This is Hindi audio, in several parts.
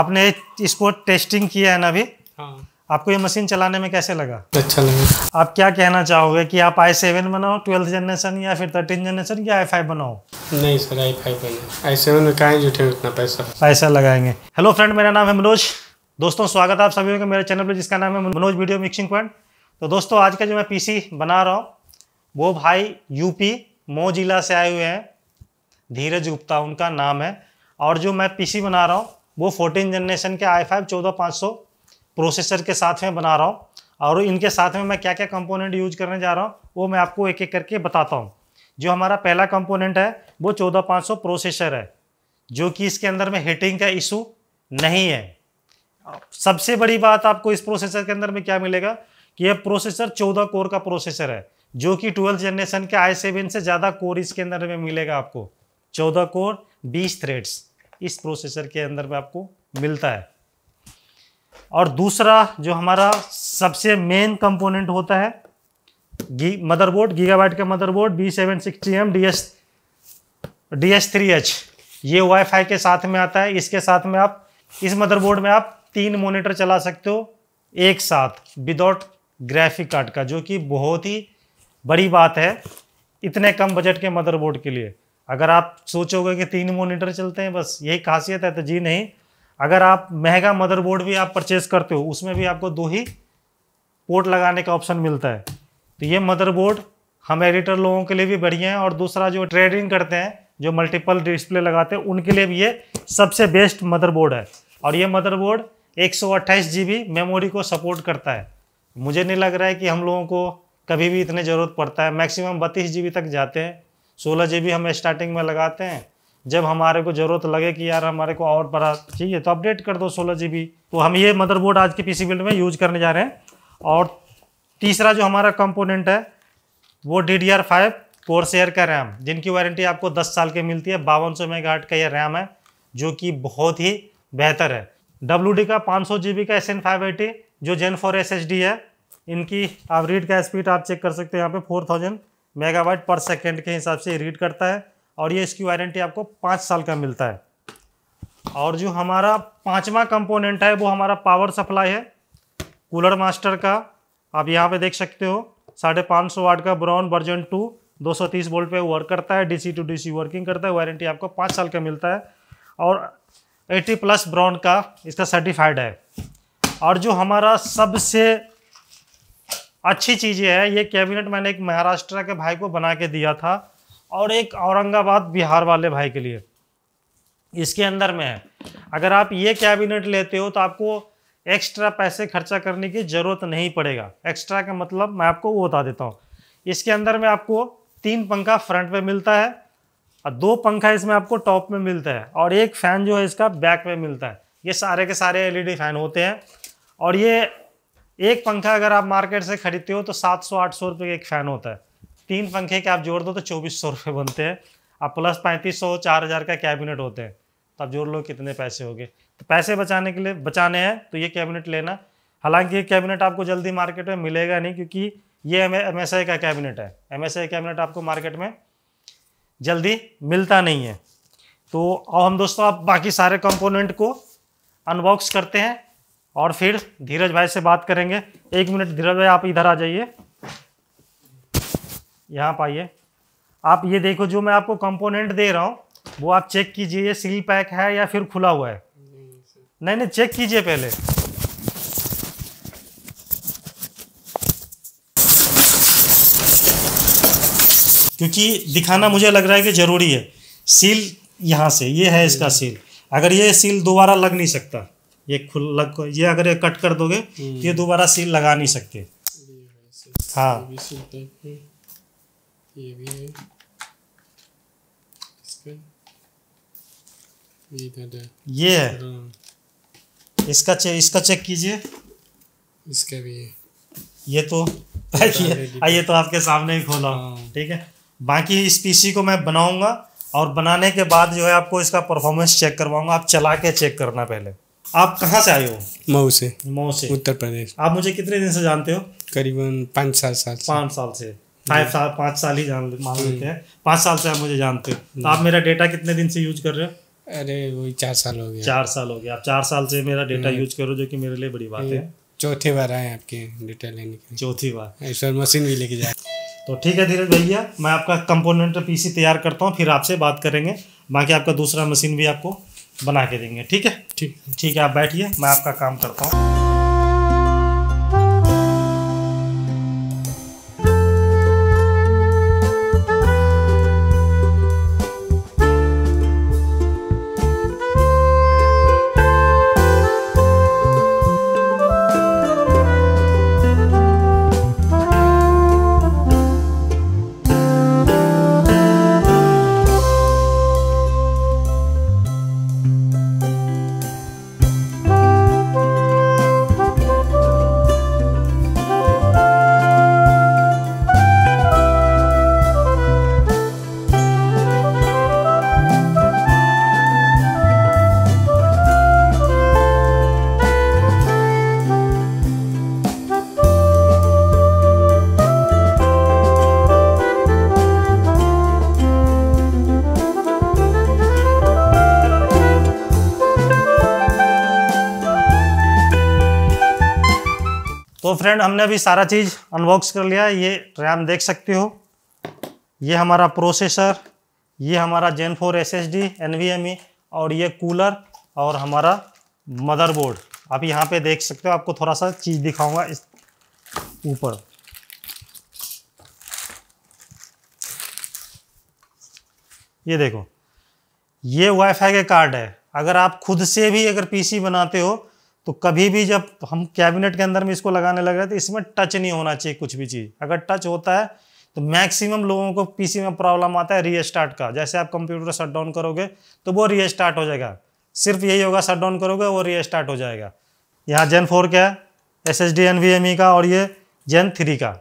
आपने इसको टेस्टिंग किया है ना अभी हाँ आपको ये मशीन चलाने में कैसे लगा अच्छा लगा आप क्या कहना चाहोगे कि आप आई सेवन बनाओ ट्वेल्थ जनरेशन या फिर थर्टीन जनरेशन या आई फाइव बनाओ नहीं sir I five I seven में कहा जुटे उतना पैसा पैसा लगाएंगे हेलो फ्रेंड मेरा नाम है मनोज दोस्तों स्वागत है आप सभी का मेरे चैनल पर जिसका नाम है मनोज वीडियो मिक्सिंग पॉइंट तो दोस्तों आज का जो मैं पी बना रहा हूँ वो भाई यूपी मो जिला से आए हुए हैं धीरज गुप्ता उनका नाम है और जो मैं पीसी बना रहा हूँ वो फोर्टीन जनरेशन के आई फाइव चौदह पाँच सौ प्रोसेसर के साथ में बना रहा हूँ और इनके साथ में मैं क्या क्या कंपोनेंट यूज करने जा रहा हूँ वो मैं आपको एक एक करके बताता हूँ जो हमारा पहला कंपोनेंट है वो चौदह पाँच सौ प्रोसेसर है जो कि इसके अंदर में हीटिंग का इशू नहीं है सबसे बड़ी बात आपको इस प्रोसेसर के अंदर में क्या मिलेगा कि यह प्रोसेसर चौदह कोर का प्रोसेसर है जो कि ट्वेल्थ जनरेशन के आई सेवन से ज़्यादा कोर इसके अंदर में मिलेगा आपको चौदह कोर बीस थ्रेड्स इस प्रोसेसर के अंदर में आपको मिलता है और दूसरा जो हमारा सबसे मेन कंपोनेंट होता है गी मदरबोर्ड गीगाबाइट का motherboard B seven sixty M D S D S three H ये वाईफाई के साथ में आता है इसके साथ में आप इस मदरबोर्ड में आप तीन मॉनिटर चला सकते हो एक साथ विदाउट ग्राफिक कार्ड का जो कि बहुत ही बड़ी बात है इतने कम बजट के मदरबोर्ड के लिए अगर आप सोचोगे कि तीन मोनीटर चलते हैं बस यही खासियत है तो जी नहीं अगर आप महंगा मदरबोर्ड भी आप परचेज करते हो उसमें भी आपको दो ही पोर्ट लगाने का ऑप्शन मिलता है तो ये मदरबोर्ड हम एडिटर लोगों के लिए भी बढ़िया है और दूसरा जो ट्रेडिंग करते हैं जो मल्टीपल डिस्प्ले लगाते हैं उनके लिए भी ये सबसे बेस्ट मदरबोर्ड है और ये मदरबोर्ड एक सौ मेमोरी को सपोर्ट करता है मुझे नहीं लग रहा है कि हम लोगों को कभी भी इतने ज़रूरत पड़ता है मैक्सिमम बत्तीस जी तक जाते हैं सोलह जी हम स्टार्टिंग में लगाते हैं जब हमारे को ज़रूरत लगे कि यार हमारे को और बड़ा ठीक है तो अपडेट कर दो सोलह जी तो हम ये मदरबोर्ड आज के पीसी बिल्ड में यूज करने जा रहे हैं और तीसरा जो हमारा कंपोनेंट है वो D D R five four सेयर का रैम जिनकी वारंटी आपको दस साल की मिलती है बावन सौ मेगा का ये रैम है जो कि बहुत ही बेहतर है डब्ल्यू डी का पाँच सौ जी बी का एस एन फाइव एटी जो gen four S H D है इनकी आप रीड का स्पीड आप चेक कर सकते हैं यहाँ पे four thousand megawatt per second के हिसाब से रीड करता है और ये इसकी वारंटी आपको पाँच साल का मिलता है और जो हमारा पाँचवा कंपोनेंट है वो हमारा पावर सप्लाई है कूलर मास्टर का आप यहाँ पे देख सकते हो साढ़े पाँच सौ वाट का ब्राउन वर्जन टू दो सौ तीस वोल्ट पे वर्क करता है डीसी टू डीसी वर्किंग करता है वारंटी आपको पाँच साल का मिलता है और एटी प्लस ब्राउन का इसका सर्टिफाइड है और जो हमारा सबसे अच्छी चीज़ें हैं ये कैबिनेट मैंने एक महाराष्ट्र के भाई को बना के दिया था और एक औरंगाबाद बिहार वाले भाई के लिए इसके अंदर में है अगर आप ये कैबिनेट लेते हो तो आपको एक्स्ट्रा पैसे खर्चा करने की ज़रूरत नहीं पड़ेगा एक्स्ट्रा का मतलब मैं आपको वो बता देता हूँ इसके अंदर में आपको तीन पंखा फ्रंट पे मिलता है और दो पंखा इसमें आपको टॉप में मिलता है और एक फ़ैन जो है इसका बैक में मिलता है ये सारे के सारे एलईडी फ़ैन होते हैं और ये एक पंखा अगर आप मार्केट से खरीदते हो तो सात सौ आठ सौ रुपये का एक फ़ैन होता है तीन पंखे के आप जोड़ दो तो चौबीस सौ रुपये बनते हैं आप प्लस पैंतीस सौ चार हज़ार का कैबिनेट होते हैं तो आप जोड़ लो कितने पैसे हो गए तो पैसे बचाने के लिए बचाने हैं तो ये कैबिनेट लेना हालांकि ये कैबिनेट आपको जल्दी मार्केट में मिलेगा नहीं क्योंकि ये एम एस आई का कैबिनेट है एम एस आई कैबिनेट आपको मार्केट में जल्दी मिलता नहीं है तो और हम दोस्तों आप बाकी सारे कंपोनेंट को अनबॉक्स करते हैं और फिर धीरज भाई से बात करेंगे एक मिनट धीरज भाई आप इधर आ जाइए यहाँ पाइए आप ये देखो जो मैं आपको कंपोनेंट दे रहा हूँ वो आप चेक कीजिए ये सील पैक है या फिर खुला हुआ है नहीं नहीं चेक कीजिए पहले क्योंकि दिखाना मुझे लग रहा है कि ज़रूरी है सील यहाँ से ये है इसका सील अगर ये सील दोबारा लग नहीं सकता ये खुल लग ये अगर ये कट कर दोगे हम्म। ये दोबारा सील लगा नहीं सकते हाँ ये भी है ये है हाँ। इसका चेक इसका चेक कीजिए इसका भी है ये तो हाँ, ये तो आपके सामने ही खोला हाँ। ठीक है बाकी इस पीसी को मैं बनाऊंगा और बनाने के बाद जो है आपको इसका परफॉर्मेंस चेक करवाऊंगा आप चला के चेक करना पहले आप कहाँ से आए हो मऊ से मऊ से उत्तर प्रदेश आप मुझे कितने दिन से जानते हो करीबन पाँच साल साल पाँच साल से फाइव साल पाँच साल ही जान मान हम्म। लेते हैं पाँच साल से आप मुझे जानते हो तो आप मेरा डेटा कितने दिन से यूज कर रहे हो अरे वही चार साल हो गया चार साल हो गया आप चार साल से मेरा डेटा हम्म। यूज करो जो कि मेरे लिए बड़ी बात है चौथी बार आए आपके डेटा लेने के चौथी बार ईश्वर मशीन भी लेके जाए तो ठीक है धीरज भैया मैं आपका कंपोनेंट पीसी तैयार करता हूँ फिर आपसे बात करेंगे बाकी आपका दूसरा मशीन भी आपको बना के देंगे ठीक है ठीक ठीक है आप बैठिए मैं आपका काम करता हूँ फ्रेंड हमने अभी सारा चीज़ अनबॉक्स कर लिया ये रैम देख सकते हो ये हमारा प्रोसेसर ये हमारा gen four S S D और ये कूलर और हमारा मदरबोर्ड आप यहाँ पे देख सकते हो आपको थोड़ा सा चीज़ दिखाऊंगा इस ऊपर ये देखो ये वाईफाई के कार्ड है अगर आप खुद से भी अगर पीसी बनाते हो तो कभी भी जब हम कैबिनेट के अंदर में इसको लगाने लग रहे थे इसमें टच नहीं होना चाहिए कुछ भी चीज़ अगर टच होता है तो मैक्सिमम लोगों को पीसी में प्रॉब्लम आता है रीस्टार्ट का जैसे आप कंप्यूटर शट डाउन करोगे तो वो रीस्टार्ट हो जाएगा सिर्फ यही होगा शट डाउन करोगे वो रीस्टार्ट हो जाएगा यहाँ जेन फोर क्या है S S D N V M E का और ये जेन थ्री का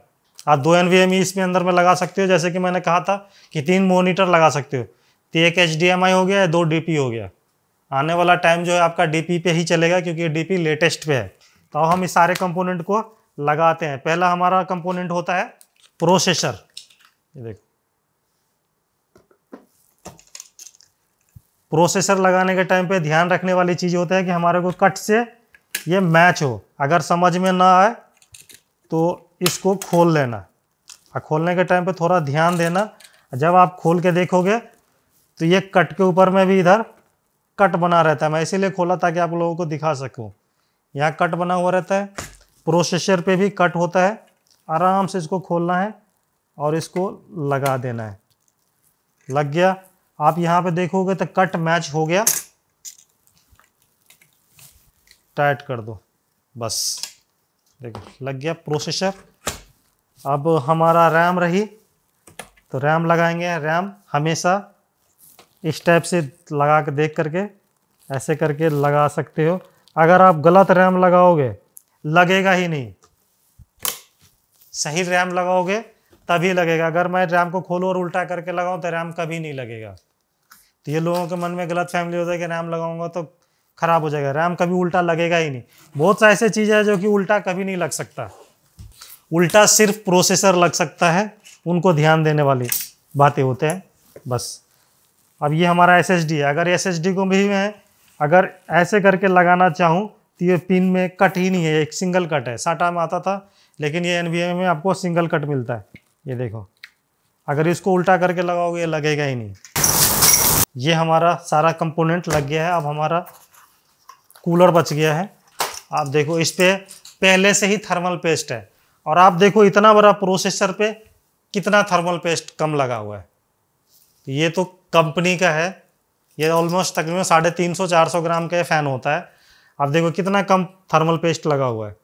आप दो एन वी एम ई इसमें अंदर में लगा सकते हो जैसे कि मैंने कहा था कि तीन मोनीटर लगा सकते हो तो एक एच डी एम आई हो गया दो डी पी हो गया आने वाला टाइम जो है आपका डीपी पे ही चलेगा क्योंकि डीपी लेटेस्ट पे है तो अब हम इस सारे कंपोनेंट को लगाते हैं पहला हमारा कंपोनेंट होता है प्रोसेसर ये देखो प्रोसेसर लगाने के टाइम पे ध्यान रखने वाली चीज़ होता है कि हमारे को कट से ये मैच हो अगर समझ में ना आए तो इसको खोल लेना और खोलने के टाइम पे थोड़ा ध्यान देना जब आप खोल के देखोगे तो ये कट के ऊपर में भी इधर कट बना रहता है मैं इसीलिए खोला ताकि आप लोगों को दिखा सकूँ यहाँ कट बना हुआ रहता है प्रोसेसर पे भी कट होता है आराम से इसको खोलना है और इसको लगा देना है लग गया आप यहाँ पे देखोगे तो कट मैच हो गया टाइट कर दो बस देखो लग गया प्रोसेसर अब हमारा रैम रही तो रैम लगाएंगे रैम हमेशा इस टाइप से लगा के देख करके ऐसे करके लगा सकते हो अगर आप गलत रैम लगाओगे लगेगा ही नहीं सही रैम लगाओगे तभी लगेगा अगर मैं रैम को खोलूँ और उल्टा करके लगाऊँ तो रैम कभी नहीं लगेगा तो ये लोगों के मन में गलत फैमिली होता है कि रैम लगाऊंगा तो ख़राब हो जाएगा रैम कभी उल्टा लगेगा ही नहीं बहुत सा ऐसे चीज़ है जो कि उल्टा कभी नहीं लग सकता उल्टा सिर्फ प्रोसेसर लग सकता है उनको ध्यान देने वाली बातें होते हैं बस अब ये हमारा एस है अगर एस को भी मैं अगर ऐसे करके लगाना चाहूँ तो ये पिन में कट ही नहीं है एक सिंगल कट है साटा में आता था लेकिन ये एन में आपको सिंगल कट मिलता है ये देखो अगर इसको उल्टा करके लगाओगे ये लगेगा ही नहीं ये हमारा सारा कंपोनेंट लग गया है अब हमारा कूलर बच गया है आप देखो इस पर पहले से ही थर्मल पेस्ट है और आप देखो इतना बड़ा प्रोसेसर पे कितना थर्मल पेस्ट कम लगा हुआ है ये तो कंपनी का है ये ऑलमोस्ट तकरीबन साढ़े तीन सौ चार सौ ग्राम का फ़ैन होता है अब देखो कितना कम थर्मल पेस्ट लगा हुआ है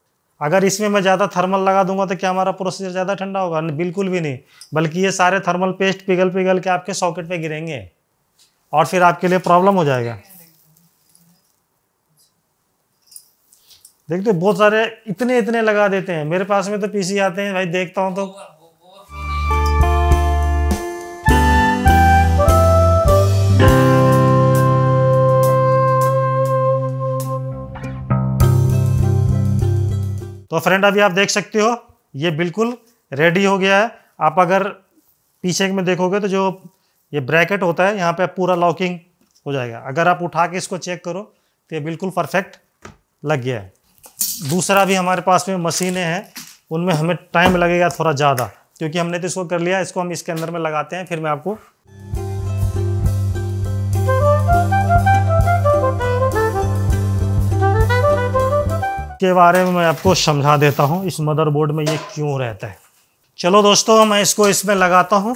अगर इसमें मैं ज़्यादा थर्मल लगा दूंगा तो क्या हमारा प्रोसीजर ज़्यादा ठंडा होगा बिल्कुल भी नहीं बल्कि ये सारे थर्मल पेस्ट पिघल पिघल के आपके सॉकेट पे गिरेंगे और फिर आपके लिए प्रॉब्लम हो जाएगा देखते बहुत सारे इतने इतने लगा देते हैं मेरे पास में तो पीसी आते हैं भाई देखता हूँ तो तो फ्रेंड अभी आप देख सकते हो ये बिल्कुल रेडी हो गया है आप अगर पीछे में देखोगे तो जो ये ब्रैकेट होता है यहाँ पे पूरा लॉकिंग हो जाएगा अगर आप उठा के इसको चेक करो तो ये बिल्कुल परफेक्ट लग गया है दूसरा भी हमारे पास में मशीनें हैं उनमें हमें टाइम लगेगा थोड़ा ज़्यादा क्योंकि हमने तो इसको कर लिया इसको हम इसके अंदर में लगाते हैं फिर मैं आपको के बारे में मैं आपको समझा देता हूँ इस मदरबोर्ड में ये क्यों रहता है चलो दोस्तों मैं इसको इसमें लगाता हूँ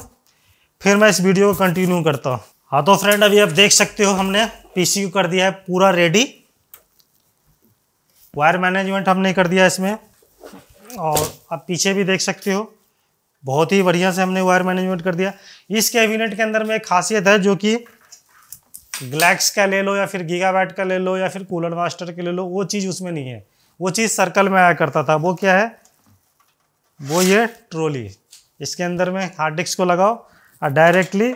फिर मैं इस वीडियो को कंटिन्यू करता हूँ हाँ तो फ्रेंड अभी आप देख सकते हो हमने पी कर दिया है पूरा रेडी वायर मैनेजमेंट हमने कर दिया इसमें और आप पीछे भी देख सकते हो बहुत ही बढ़िया से हमने वायर मैनेजमेंट कर दिया इस कैबिनेट के अंदर में एक खासियत है जो कि ग्लैक्स का ले लो या फिर गीगा का ले लो या फिर कूलर मास्टर के ले लो वो चीज़ उसमें नहीं है वो चीज़ सर्कल में आया करता था वो क्या है वो ये ट्रोली इसके अंदर में हार्ड डिस्क को लगाओ और डायरेक्टली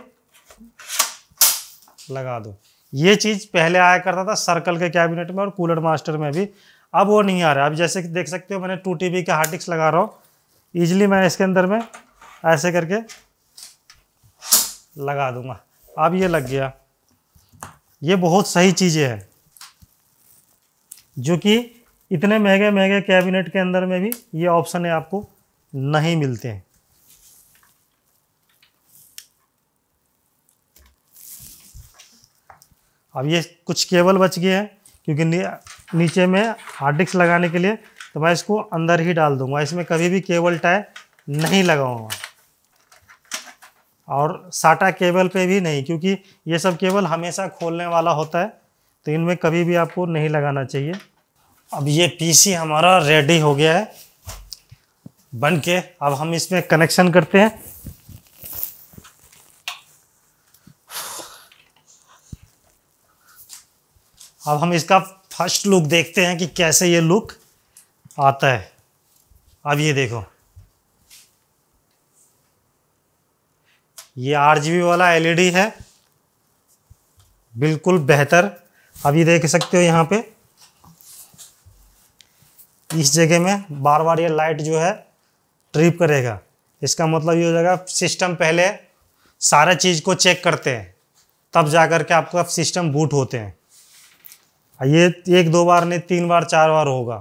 लगा दो ये चीज़ पहले आया करता था सर्कल के कैबिनेट में और कूलर मास्टर में भी अब वो नहीं आ रहा अब जैसे कि देख सकते हो मैंने टू टी का हार्ड डिस्क लगा रहा हूँ ईजिली मैं इसके अंदर में ऐसे करके लगा दूंगा अब ये लग गया ये बहुत सही चीज़ें हैं जो कि इतने महंगे महंगे कैबिनेट के अंदर में भी ये ऑप्शन है आपको नहीं मिलते हैं अब ये कुछ केबल बच गए हैं क्योंकि नीचे में हार्ड डिस्क लगाने के लिए तो मैं इसको अंदर ही डाल दूंगा इसमें कभी भी केबल टाई नहीं लगाऊंगा और साटा केबल पे भी नहीं क्योंकि ये सब केबल हमेशा खोलने वाला होता है तो इनमें कभी भी आपको नहीं लगाना चाहिए अब ये पीसी हमारा रेडी हो गया है बन के अब हम इसमें कनेक्शन करते हैं अब हम इसका फर्स्ट लुक देखते हैं कि कैसे ये लुक आता है अब ये देखो ये आरजीबी वाला एलईडी e है बिल्कुल बेहतर अब ये देख सकते हो यहाँ पे इस जगह में बार बार ये लाइट जो है ट्रिप करेगा इसका मतलब ये हो जाएगा सिस्टम पहले सारे चीज़ को चेक करते हैं तब जा कर के आपका सिस्टम बूट होते हैं ये एक दो बार नहीं तीन बार चार बार होगा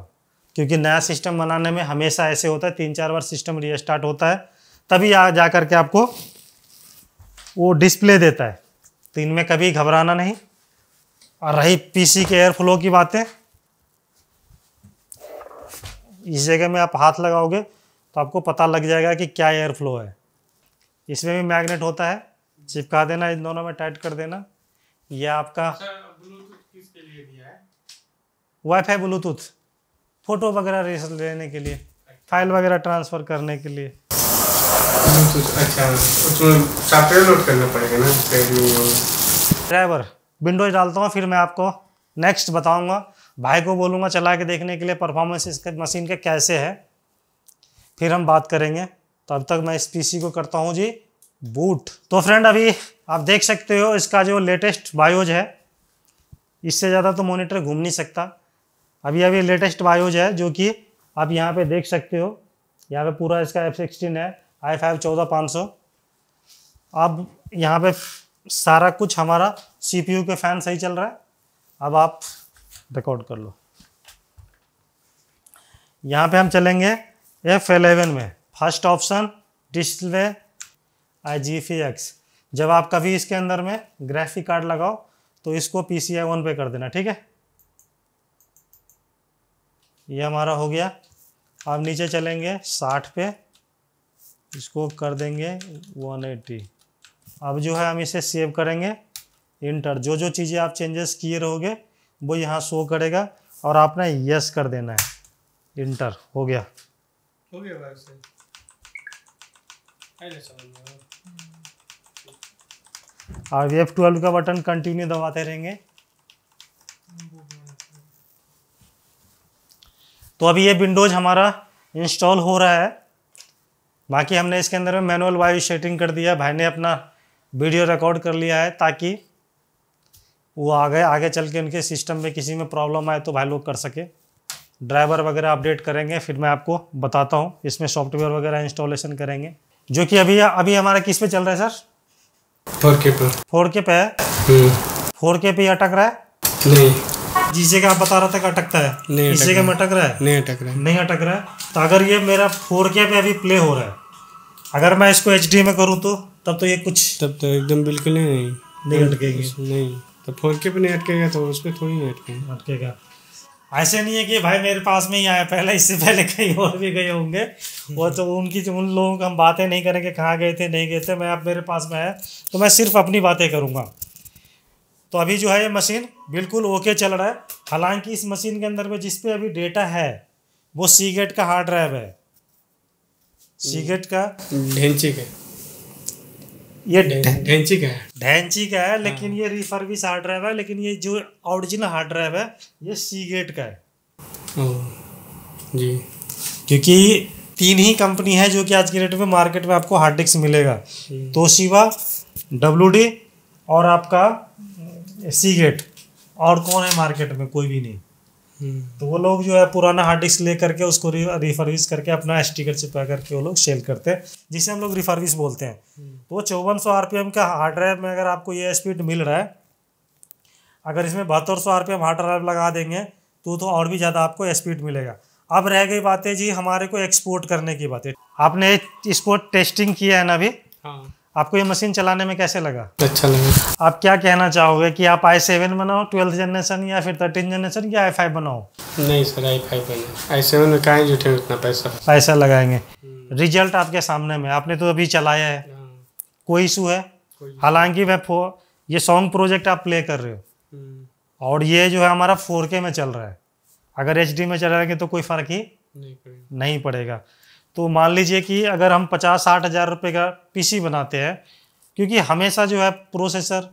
क्योंकि नया सिस्टम बनाने में हमेशा ऐसे होता है तीन चार बार सिस्टम रीस्टार्ट होता है तभी आ जा कर के आपको वो डिस्प्ले देता है तो इनमें कभी घबराना नहीं और रही पीसी के एयरफ्लो की बातें इस जगह में आप हाथ लगाओगे तो आपको पता लग जाएगा कि क्या एयर फ्लो है इसमें भी मैग्नेट होता है चिपका देना इन दोनों में टाइट कर देना यह आपका वाईफाई ब्लूटूथ फ़ोटो वगैरह लेने के लिए फाइल वगैरह ट्रांसफ़र करने के लिए अच्छा लोड करना पड़ेगा ना ड्राइवर विंडोज डालता हूँ फिर मैं आपको नेक्स्ट बताऊँगा भाई को बोलूँगा चला के देखने के लिए परफॉर्मेंस इसके मशीन के कैसे है फिर हम बात करेंगे तो अब तक मैं इस पीसी को करता हूँ जी बूट तो फ्रेंड अभी आप देख सकते हो इसका जो लेटेस्ट बायोज है इससे ज़्यादा तो मोनिटर घूम नहीं सकता अभी अभी लेटेस्ट बायोज है जो कि आप यहाँ पर देख सकते हो यहाँ पर पूरा इसका एफ सिक्सटीन है आई फाइव चौदह पाँच सौ अब यहाँ पे सारा कुछ हमारा सीपीयू के फ़ैन सही चल रहा है अब आप रिकॉर्ड कर लो यहाँ पे हम चलेंगे एफ एलेवन में first option display I G F X जब आप कभी इसके अंदर में ग्राफिक कार्ड लगाओ तो इसको पी सी आई वन पे कर देना ठीक है ये हमारा हो गया अब नीचे चलेंगे साठ पे इसको कर देंगे वन एट्टी अब जो है हम इसे सेव करेंगे इंटर जो जो चीज़ें आप चेंजेस किए रहोगे वो यहाँ शो करेगा और आपने यस कर देना है इंटर हो गया हो गया भाई से और एफ ट्वेल्व का बटन कंटिन्यू दबाते रहेंगे तो अभी ये विंडोज हमारा इंस्टॉल हो रहा है बाकी हमने इसके अंदर में मैनुअल वाइज सेटिंग कर दिया भाई ने अपना वीडियो रिकॉर्ड कर लिया है ताकि वो आ गए आगे चल के उनके सिस्टम में किसी में प्रॉब्लम आए तो भाई लोग कर सके ड्राइवर वगैरह अपडेट करेंगे फिर मैं आपको बताता हूँ इसमें सॉफ्टवेयर वगैरह इंस्टॉलेशन करेंगे जो कि अभी अभी हमारा किस पे चल रहा है सर फोर के पर फोर के पे है फोर हम्म। के पे अटक रहा है नहीं जिसे का आप बता रहे थे कि अटकता है नहीं इसे का अटक रहा है नहीं अटक रहा है नहीं अटक रहा है तो अगर ये मेरा फोर के पे अभी प्ले हो रहा है अगर मैं इसको एच में करूँ तो तब तो ये कुछ तब तो एकदम बिल्कुल नहीं नहीं अटकेगी नहीं तो फोर के पे नहीं अटकेगा तो उस पर थोड़ी नहीं अटकेगा अटकेगा ऐसे नहीं है कि भाई मेरे पास में ही आया पहले इससे पहले कहीं और भी गए होंगे वो तो उनकी उन लोगों का हम बातें नहीं करेंगे कहाँ गए थे नहीं गए थे मैं अब मेरे पास में आया तो मैं सिर्फ अपनी बातें करूँगा तो अभी जो है ये मशीन बिल्कुल ओके चल रहा है हालांकि इस मशीन के अंदर में जिस पे अभी डेटा है वो सीगेट का हार्ड ड्राइव है सीगेट का ढेंची का ये ढेंची का है ढेंची का है लेकिन हाँ। ये रिफर्बिश हार्ड ड्राइव है लेकिन ये जो ओरिजिनल हार्ड ड्राइव है ये सी गेट का है जी क्योंकि तीन ही कंपनी है जो कि आज के डेट में मार्केट में आपको हार्ड डिस्क मिलेगा तो शिवा डब्लू और आपका सी गेट और कौन है मार्केट में कोई भी नहीं तो वो लोग जो है पुराना हार्ड डिस्क ले करके उसको रिफर्विस करके अपना स्टिकर चिपका करके वो लोग सेल करते हैं जिसे हम लोग रिफर्विस बोलते हैं तो वो चौवन सौ आरपीएम का हार्ड ड्राइव में अगर आपको ये स्पीड मिल रहा है अगर इसमें बहत्तर सौ आरपीएम हार्ड ड्राइव लगा देंगे तो तो और भी ज़्यादा आपको स्पीड मिलेगा अब रह गई बातें जी हमारे को एक्सपोर्ट करने की बातें आपने इसको टेस्टिंग किया है ना अभी हाँ आपको ये मशीन चलाने में कैसे लगा अच्छा लगा आप क्या कहना चाहोगे कि आप आई सेवन बनाओ ट्वेल्थ जनरेशन या फिर थर्टीन जनरेशन या आई फाइव बनाओ नहीं सर आई फाइव बनाओ आई सेवन में कहा जुटे उतना पैसा पैसा लगाएंगे रिजल्ट हम्म। आपके सामने में आपने तो अभी चलाया है हाँ। कोई इशू है हालांकि वह फो ये सॉन्ग प्रोजेक्ट आप प्ले कर रहे हो हम्म। और ये जो है हमारा फोर में चल रहा है अगर एच में चलाएंगे तो कोई फ़र्क ही नहीं पड़ेगा तो मान लीजिए कि अगर हम पचास साठ हज़ार रुपये का पीसी बनाते हैं क्योंकि हमेशा जो है प्रोसेसर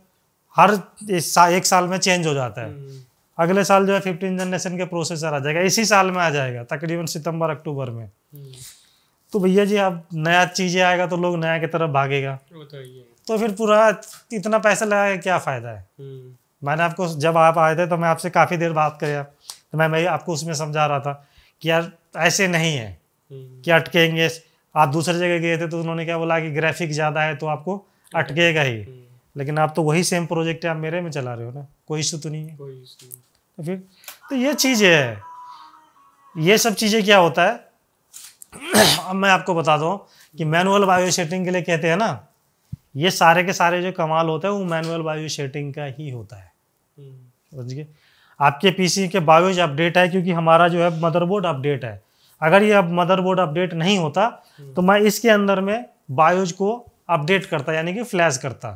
हर एक साल में चेंज हो जाता है हम्म। अगले साल जो है फिफ्टीन जनरेशन के प्रोसेसर आ जाएगा इसी साल में आ जाएगा तकरीबन सितंबर अक्टूबर में हम्म। तो भैया जी अब नया चीज़ें आएगा तो लोग नया की तरफ भागेगा तो, तो फिर पूरा इतना पैसा लगाया क्या फ़ायदा है हम्म। मैंने आपको जब आप आए थे तो मैं आपसे काफ़ी देर बात करे तो मैं भाई आपको उसमें समझा रहा था कि यार ऐसे नहीं है कि अटकेंगे आप दूसरी जगह गए थे तो उन्होंने क्या बोला कि ग्राफिक ज़्यादा है तो आपको अटकेगा ही हम्म। लेकिन आप तो वही सेम प्रोजेक्ट आप मेरे में चला रहे हो ना कोई इशू तो नहीं है तो फिर तो ये चीज़ें है ये सब चीज़ें क्या होता है अब मैं आपको बता दूँ कि मैनुअल बायो शेटिंग के लिए कहते हैं ना ये सारे के सारे जो कमाल होता है वो मैनुअल बायो शेटिंग का ही होता है हम्म। समझिए आपके पीसी के बायोज अपडेट है क्योंकि हमारा जो है मदरबोर्ड अपडेट है अगर ये अब मदरबोर्ड अपडेट नहीं होता तो मैं इसके अंदर में बायोज को अपडेट करता यानी कि फ्लैश करता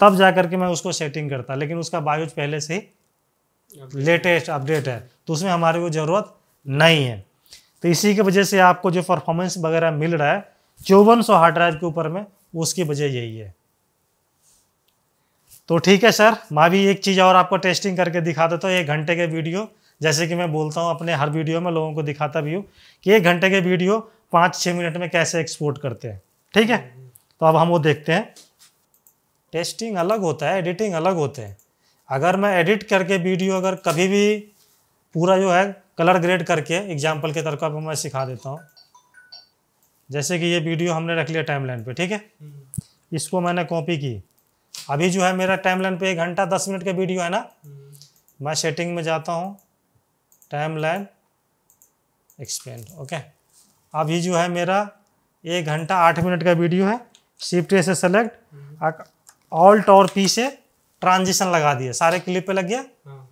तब जा करके मैं उसको सेटिंग करता लेकिन उसका बायोज पहले से ही लेटेस्ट अपडेट है तो उसमें हमारे को ज़रूरत नहीं है तो इसी की वजह से आपको जो परफॉर्मेंस वगैरह मिल रहा है चौवन सौ हार्ड ड्राइव के ऊपर में उसकी वजह यही है तो ठीक है सर मैं भी एक चीज़ और आपको टेस्टिंग करके दिखा देता तो हूँ एक घंटे के वीडियो जैसे कि मैं बोलता हूँ अपने हर वीडियो में लोगों को दिखाता भी हूँ कि एक घंटे के वीडियो पाँच छः मिनट में कैसे एक्सपोर्ट करते हैं ठीक है तो अब हम वो देखते हैं टेस्टिंग अलग होता है एडिटिंग अलग होते हैं अगर मैं एडिट करके वीडियो अगर कभी भी पूरा जो है कलर ग्रेड करके एग्जाम्पल के तरफ पर मैं सिखा देता हूँ जैसे कि ये वीडियो हमने रख लिया टाइमलाइन पे ठीक है इसको मैंने कॉपी की अभी जो है मेरा टाइमलाइन पे एक घंटा दस मिनट का वीडियो है ना मैं सेटिंग में जाता हूँ टाइम लाइन एक्सपेंड ओके अब ये जो है मेरा एक घंटा आठ मिनट का वीडियो है शिफ्ट से सेलेक्ट ऑल्ट और पी से ट्रांजिशन लगा दिया सारे क्लिप पे लग गया हाँ।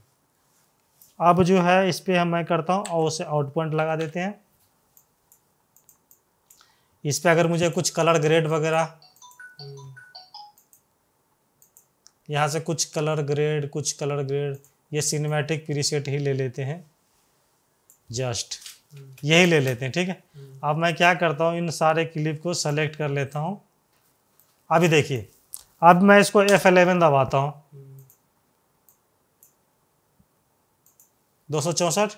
अब जो है इस पर हम मैं करता हूँ और उसे आउट पॉइंट लगा देते हैं इस पर अगर मुझे कुछ कलर ग्रेड वगैरह यहाँ से कुछ कलर ग्रेड कुछ कलर ग्रेड ये सिनेमैटिक प्रीसेट ही ले लेते हैं जस्ट यही ले लेते हैं ठीक है अब मैं क्या करता हूँ इन सारे क्लिप को सेलेक्ट कर लेता हूँ अभी देखिए अब मैं इसको एफ एलेवन दबाता हूँ दो सौ चौंसठ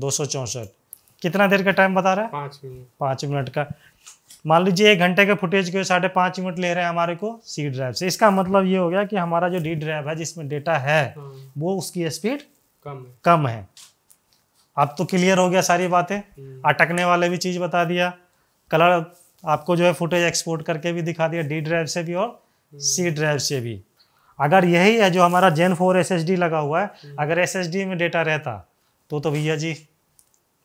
दो सौ चौंसठ कितना देर का टाइम बता रहा है पाँच मिनट पाँच मिनट का मान लीजिए एक घंटे के फुटेज के साढ़े पाँच मिनट ले रहे हैं हमारे को सी ड्राइव से इसका मतलब ये हो गया कि हमारा जो डी ड्राइव है जिसमें डेटा है हाँ। वो उसकी स्पीड कम है कम है अब तो क्लियर हो गया सारी बातें हम्म। अटकने वाले भी चीज़ बता दिया कलर आपको जो है फुटेज एक्सपोर्ट करके भी दिखा दिया डी ड्राइव से भी और सी हम्म। ड्राइव से भी अगर यही है जो हमारा जेन फोर एस लगा हुआ है हम्म। अगर एस में डेटा रहता तो तो भैया जी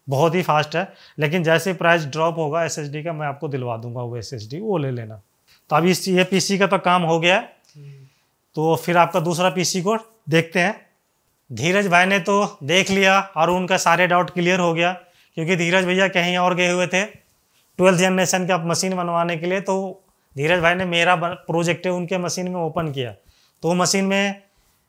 बहुत ही फास्ट है लेकिन जैसे प्राइस ड्रॉप होगा एस का मैं आपको दिलवा दूंगा वो एस वो ले लेना तो अब इस ये पीसी का तो काम हो गया तो फिर आपका दूसरा पीसी को देखते हैं धीरज भाई ने तो देख लिया और उनका सारे डाउट क्लियर हो गया क्योंकि धीरज भैया कहीं और गए हुए थे ट्वेल्थ जनरेशन के अब मशीन बनवाने के लिए तो धीरज भाई ने मेरा प्रोजेक्ट उनके मशीन में ओपन किया तो मशीन में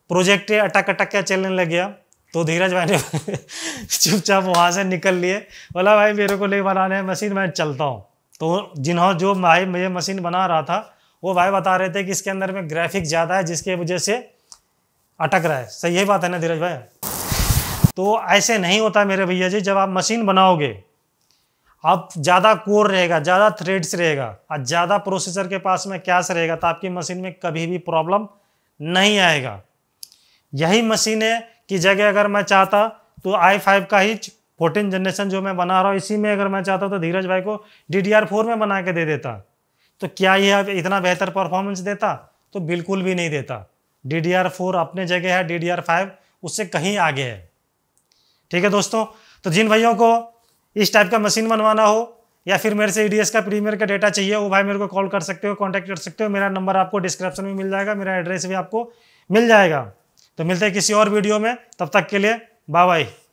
प्रोजेक्ट अटक अटक के चलने लग गया तो धीरज भाई ने चुपचाप वहाँ से निकल लिए बोला भाई मेरे को नहीं बनाना है मशीन मैं चलता हूँ तो जिन्होंने जो भाई मुझे मशीन बना रहा था वो भाई बता रहे थे कि इसके अंदर में ग्राफिक ज़्यादा है जिसके वजह से अटक रहा है सही यही बात है ना धीरज भाई तो ऐसे नहीं होता मेरे भैया जी जब आप मशीन बनाओगे आप ज़्यादा कोर रहेगा ज़्यादा थ्रेड्स रहेगा और ज़्यादा प्रोसेसर के पास में कैश रहेगा तो आपकी मशीन में कभी भी प्रॉब्लम नहीं आएगा यही मशीन है की जगह अगर मैं चाहता तो आई फाइव का ही फोर्टीन जनरेशन जो मैं बना रहा हूँ इसी में अगर मैं चाहता तो धीरज भाई को डी डी आर फोर में बना के दे देता तो क्या यह इतना बेहतर परफॉर्मेंस देता तो बिल्कुल भी नहीं देता डी डी आर फोर अपने जगह है डी डी आर फाइव उससे कहीं आगे है ठीक है दोस्तों तो जिन भाइयों को इस टाइप का मशीन बनवाना हो या फिर मेरे से ई e का प्रीमियर का डेटा चाहिए वो भाई मेरे को कॉल कर सकते हो कॉन्टैक्ट कर सकते हो मेरा नंबर आपको डिस्क्रिप्शन में मिल जाएगा मेरा एड्रेस भी आपको मिल जाएगा तो मिलते हैं किसी और वीडियो में तब तक के लिए बाय बाय